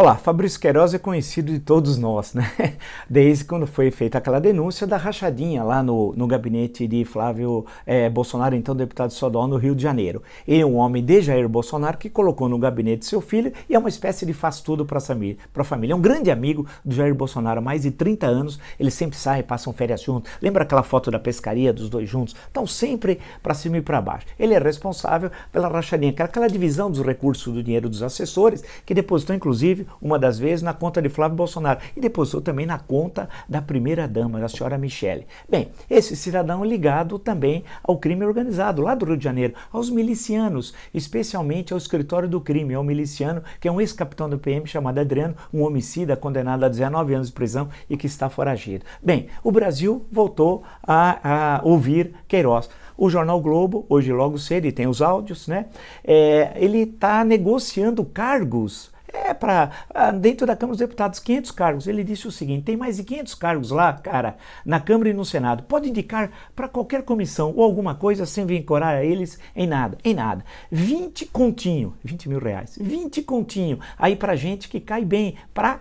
Olá, Fabrício Queiroz é conhecido de todos nós, né? Desde quando foi feita aquela denúncia da rachadinha lá no, no gabinete de Flávio eh, Bolsonaro, então deputado de estadual no Rio de Janeiro. Ele é um homem de Jair Bolsonaro que colocou no gabinete seu filho e é uma espécie de faz tudo para a família. É um grande amigo do Jair Bolsonaro há mais de 30 anos. Ele sempre sai, passam férias juntos. Lembra aquela foto da pescaria dos dois juntos? Estão sempre para cima e para baixo. Ele é responsável pela rachadinha, é aquela divisão dos recursos do dinheiro dos assessores, que depositou inclusive uma das vezes na conta de Flávio Bolsonaro e depositou também na conta da primeira-dama, da senhora Michele. Bem, esse cidadão ligado também ao crime organizado lá do Rio de Janeiro, aos milicianos, especialmente ao escritório do crime, ao miliciano que é um ex-capitão do PM chamado Adriano, um homicida condenado a 19 anos de prisão e que está foragido. Bem, o Brasil voltou a, a ouvir Queiroz. O jornal Globo, hoje logo cedo, e tem os áudios, né? É, ele está negociando cargos é, para ah, dentro da Câmara dos Deputados, 500 cargos. Ele disse o seguinte: tem mais de 500 cargos lá, cara, na Câmara e no Senado. Pode indicar para qualquer comissão ou alguma coisa sem vincular a eles em nada, em nada. 20 continho, 20 mil reais, 20 continho aí para gente que cai bem, para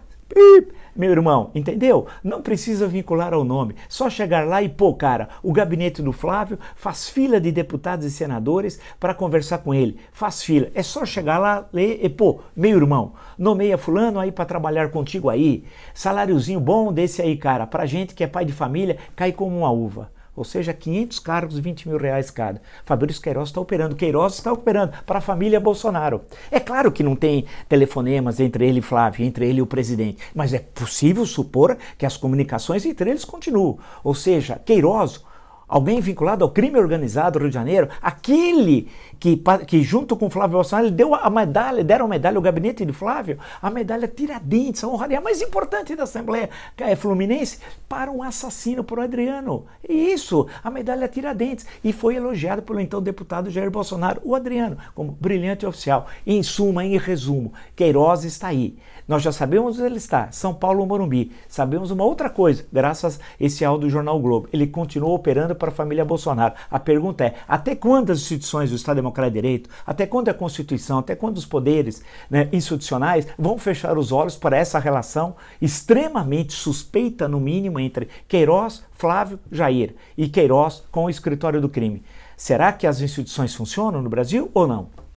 meu irmão, entendeu? Não precisa vincular ao nome. Só chegar lá e pô, cara, o gabinete do Flávio faz fila de deputados e senadores para conversar com ele. Faz fila. É só chegar lá, ler e pô, meu irmão, nomeia fulano aí para trabalhar contigo aí. Saláriozinho bom desse aí, cara, pra gente que é pai de família, cai como uma uva ou seja, 500 cargos, 20 mil reais cada. Fabrício Queiroz está operando, Queiroz está operando para a família Bolsonaro. É claro que não tem telefonemas entre ele e Flávio, entre ele e o presidente, mas é possível supor que as comunicações entre eles continuam. Ou seja, Queiroz alguém vinculado ao crime organizado do Rio de Janeiro, aquele que, que junto com Flávio Bolsonaro deu a medalha, deram a medalha ao gabinete de Flávio, a medalha Tiradentes, a honraria mais importante da Assembleia é Fluminense, para um assassino o Adriano. Isso, a medalha Tiradentes. E foi elogiado pelo então deputado Jair Bolsonaro, o Adriano, como brilhante oficial. Em suma, em resumo, Queiroz está aí. Nós já sabemos onde ele está, São Paulo Morumbi. Sabemos uma outra coisa, graças a esse áudio do Jornal Globo. Ele continuou operando para a família Bolsonaro. A pergunta é: até quando as instituições do Estado Democrático de Direito, até quando a Constituição, até quando os poderes né, institucionais vão fechar os olhos para essa relação extremamente suspeita, no mínimo, entre Queiroz, Flávio, Jair e Queiroz com o escritório do crime? Será que as instituições funcionam no Brasil ou não?